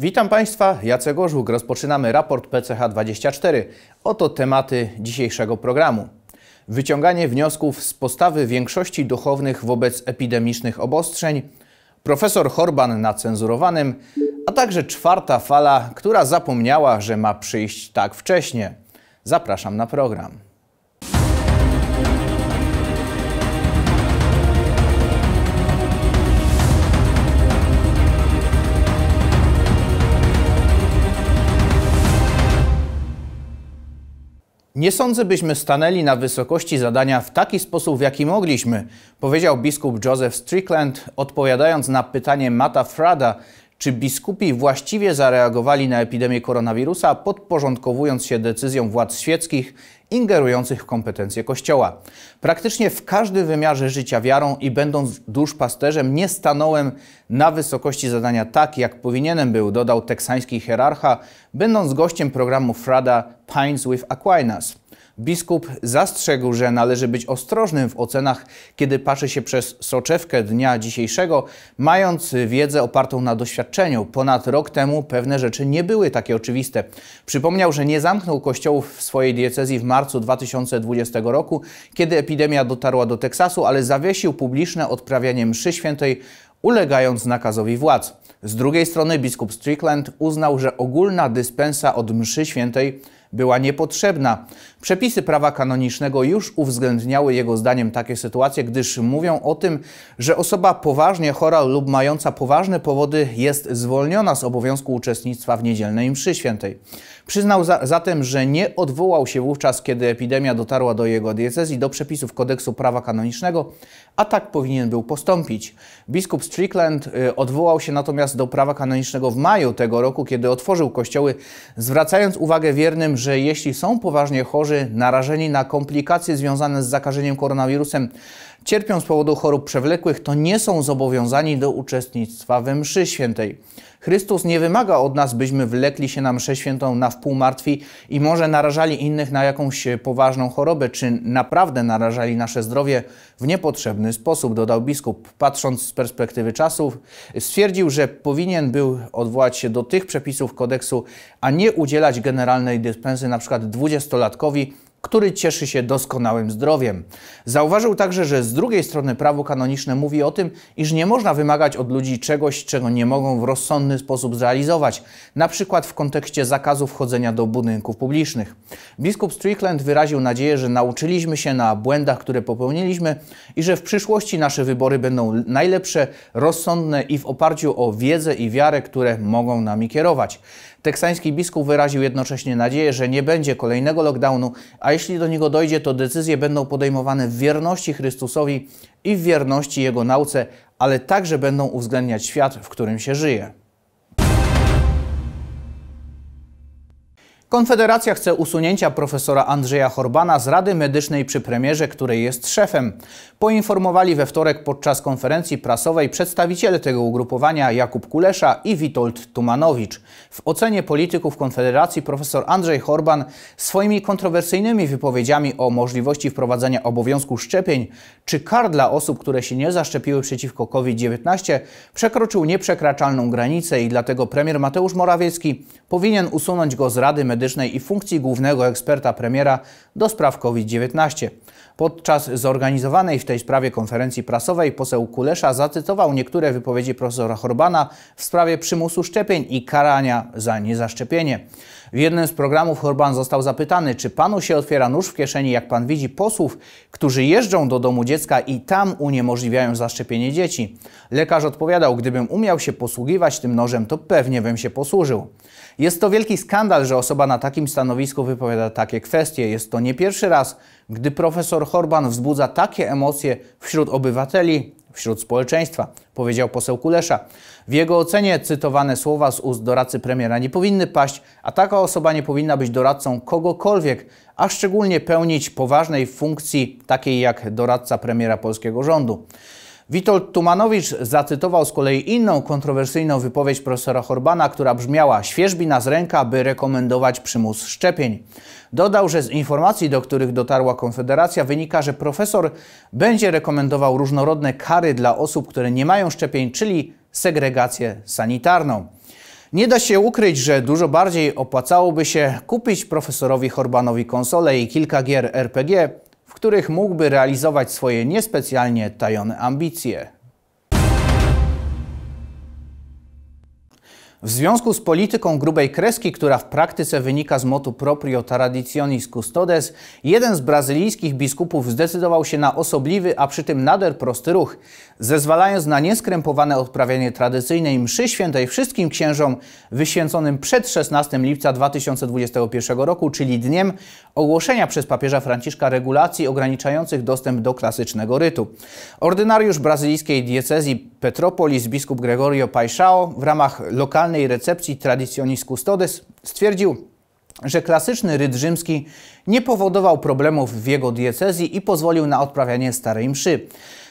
Witam Państwa, Jacek Orzuk. Rozpoczynamy raport PCH24. Oto tematy dzisiejszego programu. Wyciąganie wniosków z postawy większości duchownych wobec epidemicznych obostrzeń, profesor Horban na cenzurowanym, a także czwarta fala, która zapomniała, że ma przyjść tak wcześnie. Zapraszam na program. Nie sądzę, byśmy stanęli na wysokości zadania w taki sposób, w jaki mogliśmy, powiedział biskup Joseph Strickland, odpowiadając na pytanie Mata Frada, czy biskupi właściwie zareagowali na epidemię koronawirusa, podporządkowując się decyzjom władz świeckich ingerujących w kompetencje Kościoła? Praktycznie w każdym wymiarze życia wiarą i będąc duszpasterzem nie stanąłem na wysokości zadania tak, jak powinienem był, dodał teksański hierarcha, będąc gościem programu Frada Pines with Aquinas. Biskup zastrzegł, że należy być ostrożnym w ocenach, kiedy patrzy się przez soczewkę dnia dzisiejszego, mając wiedzę opartą na doświadczeniu. Ponad rok temu pewne rzeczy nie były takie oczywiste. Przypomniał, że nie zamknął kościołów w swojej diecezji w marcu 2020 roku, kiedy epidemia dotarła do Teksasu, ale zawiesił publiczne odprawianie mszy świętej, ulegając nakazowi władz. Z drugiej strony biskup Strickland uznał, że ogólna dyspensa od mszy świętej była niepotrzebna. Przepisy prawa kanonicznego już uwzględniały jego zdaniem takie sytuacje, gdyż mówią o tym, że osoba poważnie chora lub mająca poważne powody jest zwolniona z obowiązku uczestnictwa w niedzielnej mszy świętej. Przyznał za, zatem, że nie odwołał się wówczas, kiedy epidemia dotarła do jego diecezji, do przepisów kodeksu prawa kanonicznego, a tak powinien był postąpić. Biskup Strickland y, odwołał się natomiast do prawa kanonicznego w maju tego roku, kiedy otworzył kościoły, zwracając uwagę wiernym, że jeśli są poważnie chorzy, narażeni na komplikacje związane z zakażeniem koronawirusem, cierpią z powodu chorób przewlekłych, to nie są zobowiązani do uczestnictwa we mszy świętej. Chrystus nie wymaga od nas, byśmy wlekli się na mszę świętą na wpół martwi i może narażali innych na jakąś poważną chorobę, czy naprawdę narażali nasze zdrowie w niepotrzebny sposób, dodał biskup. Patrząc z perspektywy czasów, stwierdził, że powinien był odwołać się do tych przepisów kodeksu, a nie udzielać generalnej dyspensy np. dwudziestolatkowi, który cieszy się doskonałym zdrowiem. Zauważył także, że z drugiej strony prawo kanoniczne mówi o tym, iż nie można wymagać od ludzi czegoś, czego nie mogą w rozsądny sposób zrealizować, na przykład w kontekście zakazu wchodzenia do budynków publicznych. Biskup Strickland wyraził nadzieję, że nauczyliśmy się na błędach, które popełniliśmy i że w przyszłości nasze wybory będą najlepsze, rozsądne i w oparciu o wiedzę i wiarę, które mogą nami kierować. Teksański biskup wyraził jednocześnie nadzieję, że nie będzie kolejnego lockdownu, a jeśli do niego dojdzie, to decyzje będą podejmowane w wierności Chrystusowi i w wierności Jego nauce, ale także będą uwzględniać świat, w którym się żyje. Konfederacja chce usunięcia profesora Andrzeja Horbana z Rady Medycznej przy premierze, której jest szefem. Poinformowali we wtorek podczas konferencji prasowej przedstawiciele tego ugrupowania Jakub Kulesza i Witold Tumanowicz. W ocenie polityków Konfederacji profesor Andrzej Horban swoimi kontrowersyjnymi wypowiedziami o możliwości wprowadzenia obowiązku szczepień czy kar dla osób, które się nie zaszczepiły przeciwko COVID-19 przekroczył nieprzekraczalną granicę i dlatego premier Mateusz Morawiecki powinien usunąć go z Rady Medycznej medycznej i funkcji głównego eksperta premiera do spraw COVID-19. Podczas zorganizowanej w tej sprawie konferencji prasowej poseł Kulesza zacytował niektóre wypowiedzi profesora Horbana w sprawie przymusu szczepień i karania za niezaszczepienie. W jednym z programów Horban został zapytany, czy panu się otwiera nóż w kieszeni, jak pan widzi posłów, którzy jeżdżą do domu dziecka i tam uniemożliwiają zaszczepienie dzieci. Lekarz odpowiadał, gdybym umiał się posługiwać tym nożem, to pewnie bym się posłużył. Jest to wielki skandal, że osoba na takim stanowisku wypowiada takie kwestie. Jest to nie pierwszy raz, gdy profesor Horban wzbudza takie emocje wśród obywateli, wśród społeczeństwa, powiedział poseł Kulesza. W jego ocenie cytowane słowa z ust doradcy premiera nie powinny paść, a taka osoba nie powinna być doradcą kogokolwiek, a szczególnie pełnić poważnej funkcji takiej jak doradca premiera polskiego rządu. Witold Tumanowicz zacytował z kolei inną kontrowersyjną wypowiedź profesora Horbana, która brzmiała świeżbina z ręka, by rekomendować przymus szczepień. Dodał, że z informacji, do których dotarła Konfederacja, wynika, że profesor będzie rekomendował różnorodne kary dla osób, które nie mają szczepień, czyli segregację sanitarną. Nie da się ukryć, że dużo bardziej opłacałoby się kupić profesorowi Horbanowi konsole i kilka gier RPG, w których mógłby realizować swoje niespecjalnie tajone ambicje. W związku z polityką grubej kreski, która w praktyce wynika z motu proprio traditionis custodes, jeden z brazylijskich biskupów zdecydował się na osobliwy, a przy tym nader prosty ruch, zezwalając na nieskrępowane odprawianie tradycyjnej mszy świętej wszystkim księżom wyświęconym przed 16 lipca 2021 roku, czyli dniem ogłoszenia przez papieża Franciszka regulacji ograniczających dostęp do klasycznego rytu. Ordynariusz brazylijskiej diecezji Petropolis biskup Gregorio Paishao w ramach lokalnej recepcji Traditionis Custodes stwierdził, że klasyczny ryd rzymski nie powodował problemów w jego diecezji i pozwolił na odprawianie starej mszy.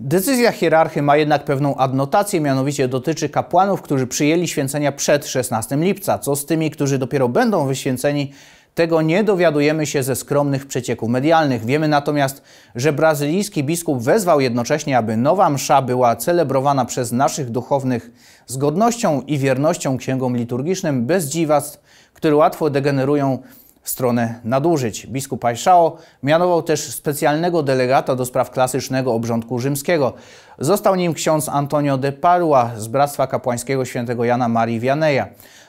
Decyzja hierarchy ma jednak pewną adnotację, mianowicie dotyczy kapłanów, którzy przyjęli święcenia przed 16 lipca. Co z tymi, którzy dopiero będą wyświęceni tego nie dowiadujemy się ze skromnych przecieków medialnych. Wiemy natomiast, że brazylijski biskup wezwał jednocześnie, aby nowa msza była celebrowana przez naszych duchownych z godnością i wiernością księgom liturgicznym, bez dziwactw, które łatwo degenerują w stronę nadużyć. Biskup Aishao mianował też specjalnego delegata do spraw klasycznego obrządku rzymskiego. Został nim ksiądz Antonio de Parua z Bractwa Kapłańskiego św. Jana Marii Vianeja.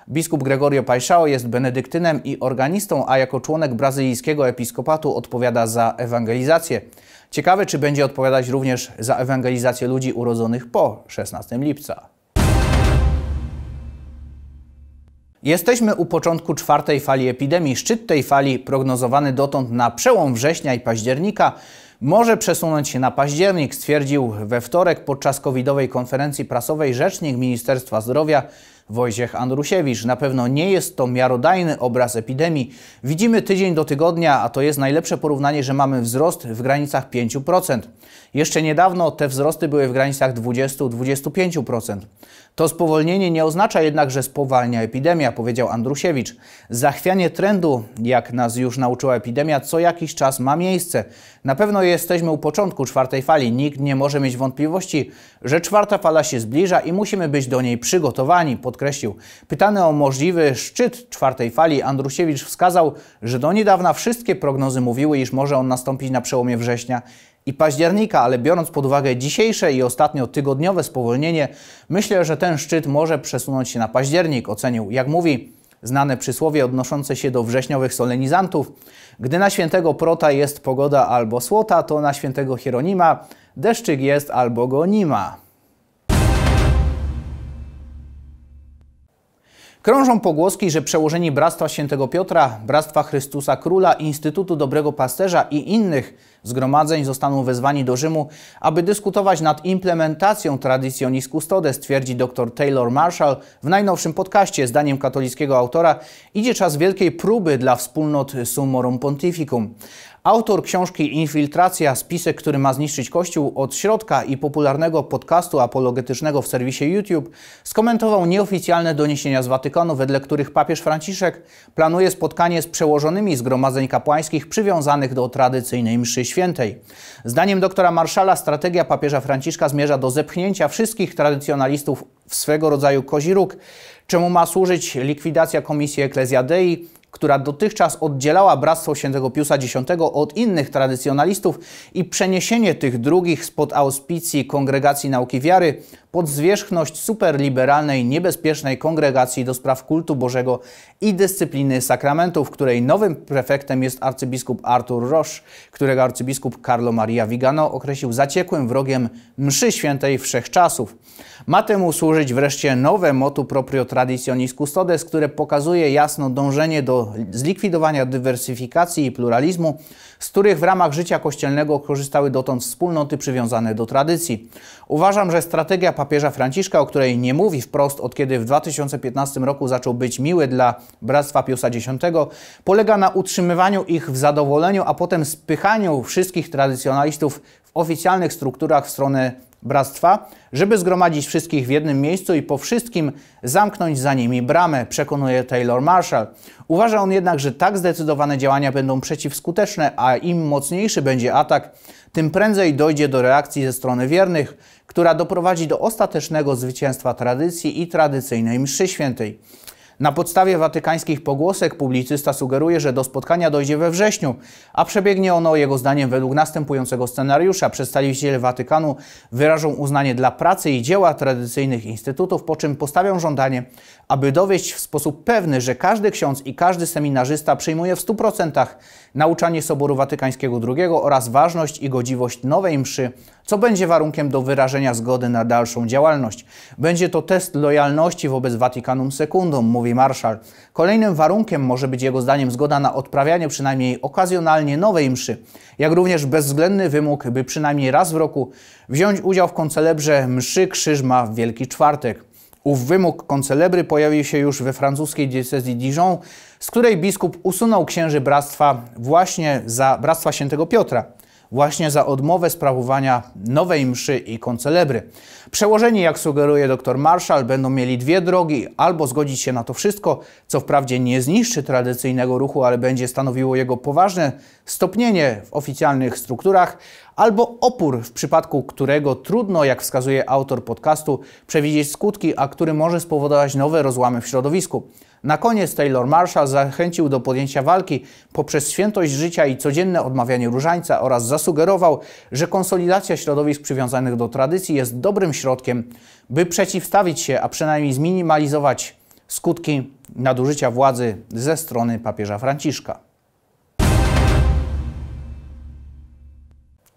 Biskup Gregorio Paixao jest benedyktynem i organistą, a jako członek brazylijskiego episkopatu odpowiada za ewangelizację. Ciekawe, czy będzie odpowiadać również za ewangelizację ludzi urodzonych po 16 lipca. Jesteśmy u początku czwartej fali epidemii. Szczyt tej fali, prognozowany dotąd na przełom września i października, może przesunąć się na październik, stwierdził we wtorek podczas covidowej konferencji prasowej rzecznik Ministerstwa Zdrowia Wojciech Andrusiewicz. Na pewno nie jest to miarodajny obraz epidemii. Widzimy tydzień do tygodnia, a to jest najlepsze porównanie, że mamy wzrost w granicach 5%. Jeszcze niedawno te wzrosty były w granicach 20-25%. To spowolnienie nie oznacza jednak, że spowalnia epidemia, powiedział Andrusiewicz. Zachwianie trendu, jak nas już nauczyła epidemia, co jakiś czas ma miejsce. Na pewno jesteśmy u początku czwartej fali. Nikt nie może mieć wątpliwości, że czwarta fala się zbliża i musimy być do niej przygotowani, podkreślił. Pytany o możliwy szczyt czwartej fali, Andrusiewicz wskazał, że do niedawna wszystkie prognozy mówiły, iż może on nastąpić na przełomie września i października, ale biorąc pod uwagę dzisiejsze i ostatnio tygodniowe spowolnienie, myślę, że ten szczyt może przesunąć się na październik, ocenił, jak mówi znane przysłowie odnoszące się do wrześniowych solenizantów. Gdy na świętego Prota jest pogoda albo słota, to na świętego Hieronima deszczyk jest albo go nie ma. Krążą pogłoski, że przełożeni Bractwa Świętego Piotra, Bractwa Chrystusa Króla, Instytutu Dobrego Pasterza i innych zgromadzeń zostaną wezwani do Rzymu, aby dyskutować nad implementacją tradycjonizmu Custodes, Stwierdzi dr Taylor Marshall w najnowszym podcaście. Zdaniem katolickiego autora idzie czas wielkiej próby dla wspólnot Summorum Pontificum. Autor książki Infiltracja, spisek, który ma zniszczyć Kościół od środka i popularnego podcastu apologetycznego w serwisie YouTube, skomentował nieoficjalne doniesienia z Watykanu, wedle których papież Franciszek planuje spotkanie z przełożonymi zgromadzeń kapłańskich przywiązanych do tradycyjnej mszy świętej. Zdaniem doktora Marszala strategia papieża Franciszka zmierza do zepchnięcia wszystkich tradycjonalistów w swego rodzaju kozi róg, czemu ma służyć likwidacja Komisji Ecclesia Dei, która dotychczas oddzielała bractwo świętego Piusa X od innych tradycjonalistów i przeniesienie tych drugich spod auspicji Kongregacji Nauki Wiary pod zwierzchność superliberalnej, niebezpiecznej Kongregacji do spraw kultu Bożego i dyscypliny sakramentów, której nowym prefektem jest arcybiskup Artur Roche, którego arcybiskup Carlo Maria Vigano określił zaciekłym wrogiem mszy świętej wszechczasów. Ma temu służyć wreszcie nowe motu proprio traditionis custodes, które pokazuje jasno dążenie do zlikwidowania dywersyfikacji i pluralizmu, z których w ramach życia kościelnego korzystały dotąd wspólnoty przywiązane do tradycji. Uważam, że strategia papieża Franciszka, o której nie mówi wprost od kiedy w 2015 roku zaczął być miły dla Bractwa Piusa X, polega na utrzymywaniu ich w zadowoleniu, a potem spychaniu wszystkich tradycjonalistów w oficjalnych strukturach w stronę Bractwa, żeby zgromadzić wszystkich w jednym miejscu i po wszystkim zamknąć za nimi bramę, przekonuje Taylor Marshall. Uważa on jednak, że tak zdecydowane działania będą przeciwskuteczne, a im mocniejszy będzie atak, tym prędzej dojdzie do reakcji ze strony wiernych, która doprowadzi do ostatecznego zwycięstwa tradycji i tradycyjnej mszy świętej. Na podstawie watykańskich pogłosek publicysta sugeruje, że do spotkania dojdzie we wrześniu, a przebiegnie ono jego zdaniem według następującego scenariusza. Przedstawiciele Watykanu wyrażą uznanie dla pracy i dzieła tradycyjnych instytutów, po czym postawią żądanie, aby dowieść w sposób pewny, że każdy ksiądz i każdy seminarzysta przyjmuje w 100% nauczanie Soboru Watykańskiego II oraz ważność i godziwość nowej mszy, co będzie warunkiem do wyrażenia zgody na dalszą działalność. Będzie to test lojalności wobec Watykanum Secundum, mówi mówi Kolejnym warunkiem może być jego zdaniem zgoda na odprawianie przynajmniej okazjonalnie nowej mszy, jak również bezwzględny wymóg, by przynajmniej raz w roku wziąć udział w koncelebrze mszy Krzyżma w Wielki Czwartek. Ów wymóg koncelebry pojawił się już we francuskiej diecezji Dijon, z której biskup usunął księży bractwa właśnie za bractwa świętego Piotra właśnie za odmowę sprawowania nowej mszy i koncelebry. Przełożeni, jak sugeruje dr Marshall, będą mieli dwie drogi: albo zgodzić się na to wszystko, co wprawdzie nie zniszczy tradycyjnego ruchu, ale będzie stanowiło jego poważne stopnienie w oficjalnych strukturach, albo opór, w przypadku którego trudno, jak wskazuje autor podcastu, przewidzieć skutki, a który może spowodować nowe rozłamy w środowisku. Na koniec Taylor Marshall zachęcił do podjęcia walki poprzez świętość życia i codzienne odmawianie różańca oraz zasugerował, że konsolidacja środowisk przywiązanych do tradycji jest dobrym środkiem, by przeciwstawić się, a przynajmniej zminimalizować skutki nadużycia władzy ze strony papieża Franciszka.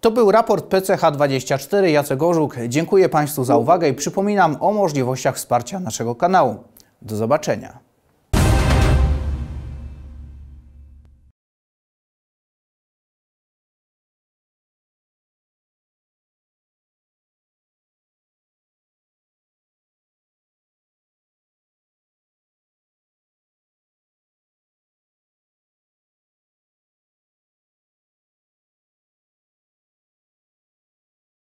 To był raport PCH24. Jacek Orzuk. Dziękuję Państwu za uwagę i przypominam o możliwościach wsparcia naszego kanału. Do zobaczenia.